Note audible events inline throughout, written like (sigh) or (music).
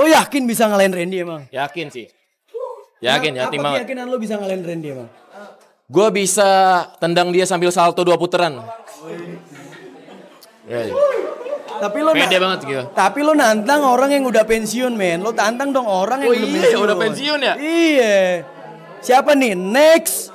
Lo yakin bisa ngalahin Randy emang? Yakin sih. Yakin, ya, yakin apa keyakinan lo bisa ngalahin Randy emang? Gue bisa tendang dia sambil salto dua puteran. Iya, iya. Tapi lo pede banget gitu. Tapi lo nantang orang yang udah pensiun, men. Lo tantang dong orang yang oh, udah iya, pensiun. udah pensiun ya? Iya. Siapa nih? Next.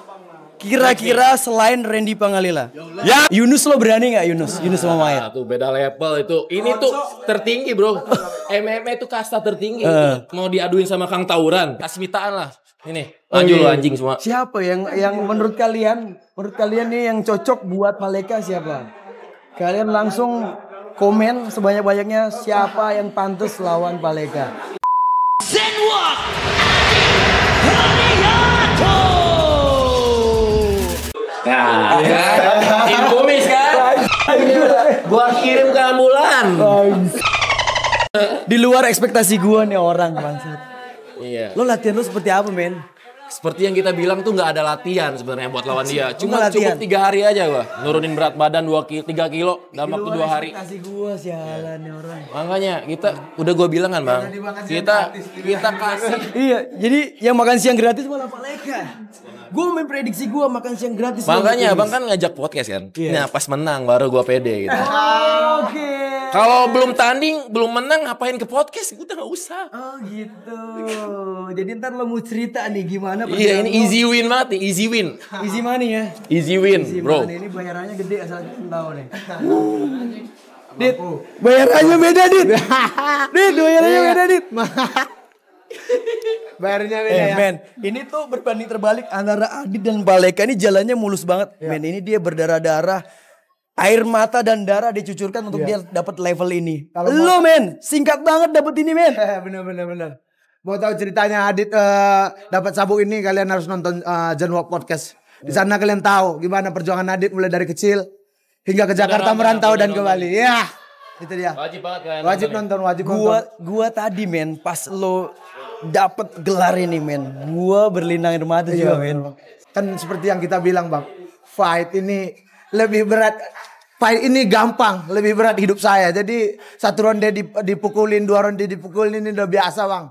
Kira-kira selain Randy Pangalila. Ya. ya. Yunus lo berani gak Yunus? Ah, Yunus sama Maya. Itu beda level itu. Ini tuh tertinggi, Bro. MMA itu kasta tertinggi. Uh. Mau diaduin sama Kang Tauran, kasmitaan lah. Ini, Lanjut oh, iya. lo iya. anjing semua. Siapa yang yang menurut kalian menurut kalian nih yang cocok buat Maleka siapa? Kalian langsung komen sebanyak-banyaknya siapa yang pantas lawan Maleka. Zenwa Hariato. Nah, ya. kan? gua kirim ke ambulan. Di luar ekspektasi gua nih orang bangsat. Iya. Lo latihan lo seperti apa, men? seperti yang kita bilang tuh nggak ada latihan sebenarnya buat lawan dia. Cuma latihan. cukup tiga hari aja gua nurunin berat badan dua kilo, tiga kilo dalam waktu dua hari. Kasih gua sialan ya. orang. Makanya kita udah gua bilang kan bang, kita gitu. kita kasih. (laughs) Iya, jadi yang makan siang gratis malah Pak Leka. Gue memprediksi gua makan siang gratis. Makanya bang kan ngajak podcast kan. Iya. Nah pas menang baru gua pede gitu. Ah, oke. Kalau belum tanding, belum menang, ngapain ke podcast? Gue Udah gak usah. Oh gitu. Jadi ntar lo mau cerita nih gimana? Iya ini lo. easy win banget nih, easy win. easy money ya? Easy win, easy bro. Money. Ini bayarannya gede asal tahu nih. (laughs) Dit, bayarannya beda Dit. (laughs) dit, bayarannya iya. beda Dit. (laughs) Bayarnya beda eh, ya. Men, ini tuh berbanding terbalik antara Adit dan Baleka ini jalannya mulus banget. Ya. Men, ini dia berdarah-darah Air mata dan darah dicucurkan untuk yeah. dia dapat level ini. Kalo men, singkat banget dapat ini men. (laughs) bener bener bener. Mau tahu ceritanya Adit uh, dapat sabuk ini kalian harus nonton uh, John podcast. Di iya. sana kalian tahu gimana perjuangan Adit mulai dari kecil hingga ke Jakarta merantau dan ke Bali. Ya. Yeah itu dia wajib banget kalian. wajib nonton wajib gua nonton. gua tadi men pas lo dapat gelar ini men gua berlinang air mata iya, juga men kan seperti yang kita bilang bang fight ini lebih berat Fight ini gampang, lebih berat hidup saya. Jadi satu ronde dipukulin, dua ronde dipukulin ini udah biasa bang.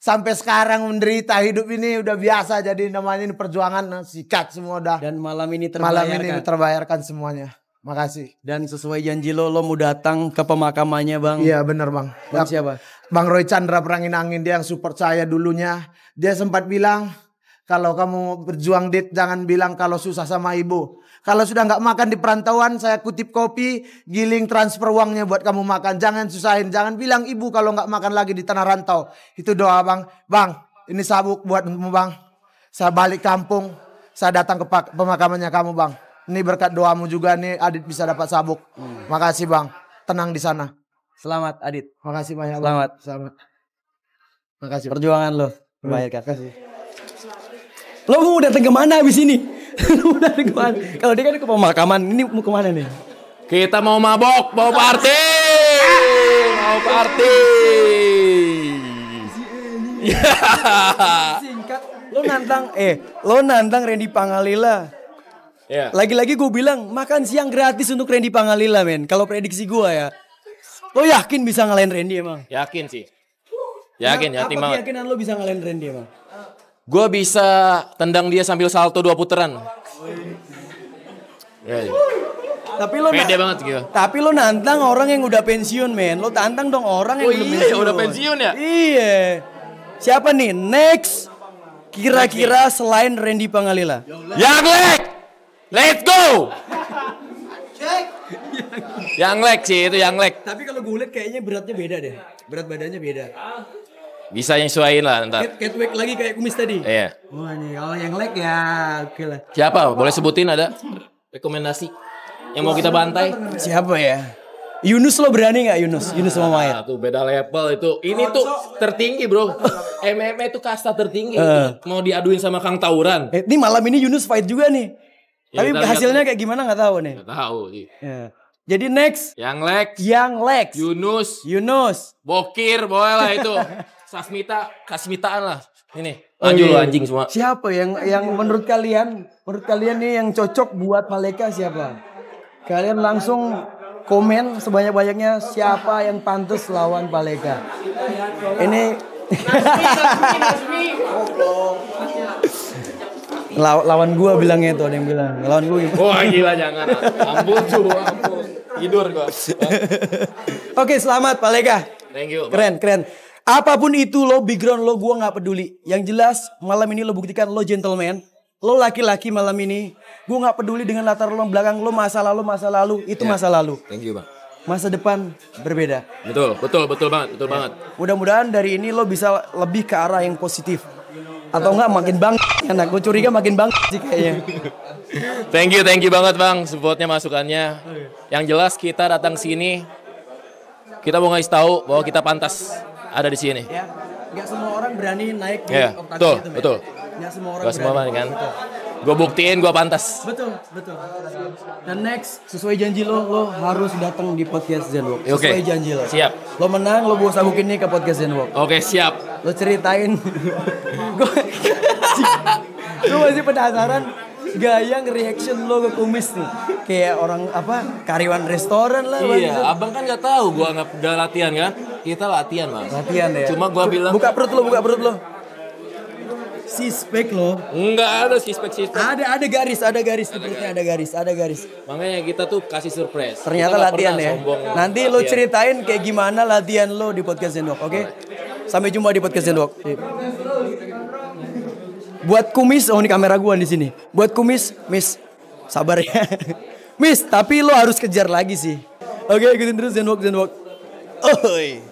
Sampai sekarang menderita hidup ini udah biasa. Jadi namanya ini perjuangan eh, sikat semua udah. Dan malam ini terbayarkan. Malam ini terbayarkan semuanya. Makasih. Dan sesuai janji lo, lo mau datang ke pemakamannya bang. Iya bener bang. Bang siapa? Bang Roy Chandra Perangin Angin dia yang support saya dulunya. Dia sempat bilang, kalau kamu berjuang dit jangan bilang kalau susah sama ibu. Kalau sudah nggak makan di perantauan saya kutip kopi giling transfer uangnya buat kamu makan. Jangan susahin, jangan bilang ibu kalau nggak makan lagi di tanah rantau. Itu doa bang, bang ini sabuk buat kamu bang. Saya balik kampung, saya datang ke pemakamannya kamu bang. Ini berkat doamu juga nih Adit bisa dapat sabuk. Hmm. Makasih bang, tenang di sana. Selamat Adit. Makasih banyak. Selamat. Bang. Selamat. Makasih. Perjuangan lo. baik. kasih. Lo mau datang ke mana abis ini? (laughs) Lo mau datang kemana? Kalau dia kan ke pemakaman, ini mau kemana nih? Kita mau mabok, mau party, mau party. (laughs) Singkat, lo nantang, eh, lo nantang Randy Pangalila. Ya. Lagi-lagi gue bilang makan siang gratis untuk Randy Pangalila men. Kalau prediksi gue ya. Lo yakin bisa ngalahin Randy emang? Yakin sih. Yakin, yakin banget. Apa keyakinan lo bisa ngalahin Randy emang? gue bisa tendang dia sambil salto dua puteran. Yeah. Tapi lo pede banget gitu. Tapi lo nantang orang yang udah pensiun, men. Lo tantang dong orang yang oh, udah iya, pensiun. udah pensiun ya? Iya. Siapa nih? Next. Kira-kira selain Randy Pangalila. Yang Leg. Let's go. yang leg sih itu yang leg. Tapi kalau gue kayaknya beratnya beda deh. Berat badannya beda. Bisa nyesuaiin lah ntar. Cat, catwalk lagi kayak kumis tadi. Iya. Wah nih, kalau yang leg ya oke okay lah. Siapa? Boleh sebutin ada rekomendasi yang mau kita bantai? Siapa ya? Yunus lo berani gak Yunus? Yunus sama Maya. Nah, itu beda level itu. Ini tuh tertinggi bro. MMA itu kasta tertinggi. Uh. Mau diaduin sama Kang Tauran. Eh, ini malam ini Yunus fight juga nih. Ya, Tapi hasilnya kayak gimana gak tahu nih. Gak tau. sih. Iya. Yeah. Jadi next. Yang Lex. Yang Lex. Yunus. Yunus. Bokir boleh lah itu. (laughs) Sasmita, Kasmitaan lah. Ini, lanjut oh, iya, iya. anjing semua. Siapa yang yang menurut kalian, menurut kalian nih yang cocok buat paleka siapa? Kalian langsung komen sebanyak-banyaknya siapa yang pantas lawan paleka Ini (laughs) Law lawan gua bilangnya itu ada yang bilang lawan gua gitu. Wah gila jangan. Ampun tuh, Tidur gua. (laughs) Oke, selamat paleka Thank you. Keren, keren. Apapun itu lo, background lo, gue gak peduli. Yang jelas, malam ini lo buktikan lo gentleman. Lo laki-laki malam ini. Gue gak peduli dengan latar lo belakang lo, masa lalu, masa lalu. Itu yeah. masa lalu. Thank you bang. Masa depan berbeda. Betul, betul, betul banget, betul yeah. banget. Mudah-mudahan dari ini lo bisa lebih ke arah yang positif. Atau enggak makin bang anak. Gue curiga makin bang sih kayaknya. (laughs) thank you, thank you banget bang. Supportnya, masukannya. Yang jelas kita datang sini kita mau ngasih tahu bahwa kita pantas ada di sini. Ya. Gak semua orang berani naik di yeah. oktagon betul, itu. Betul. Gak semua orang. berani kan. Gue buktiin gue pantas. Betul, betul. Dan next, sesuai janji lo, lo harus datang di podcast Zenwalk. Sesuai okay. janji lo. Siap. Lo menang, lo bawa sabuk ini ke podcast Zenwalk. Oke, okay, siap. Lo ceritain. gue (laughs) gue masih penasaran gaya reaction lo ke kumis nih kayak orang apa karyawan restoran lah iya abang kan nggak tahu gua nggak latihan kan Iya, kita latihan, Mas. Latihan ya. Cuma gua bilang buka perut lo, buka perut lo. Sispek lo. Enggak ada sispek sispek. Ada ada garis, ada garis ada garis. ada garis, ada garis. Makanya kita tuh kasih surprise. Ternyata latihan ya. Nanti latihan. lo ceritain kayak gimana latihan lo di podcast Zendok, oke? Okay? Sampai jumpa di podcast Zendok. Buat kumis, oh ini kamera gua di sini. Buat kumis, Miss, sabar ya. (laughs) miss, tapi lo harus kejar lagi sih. Oke, okay, ikutin terus Zenwalk Zenwalk. Oi.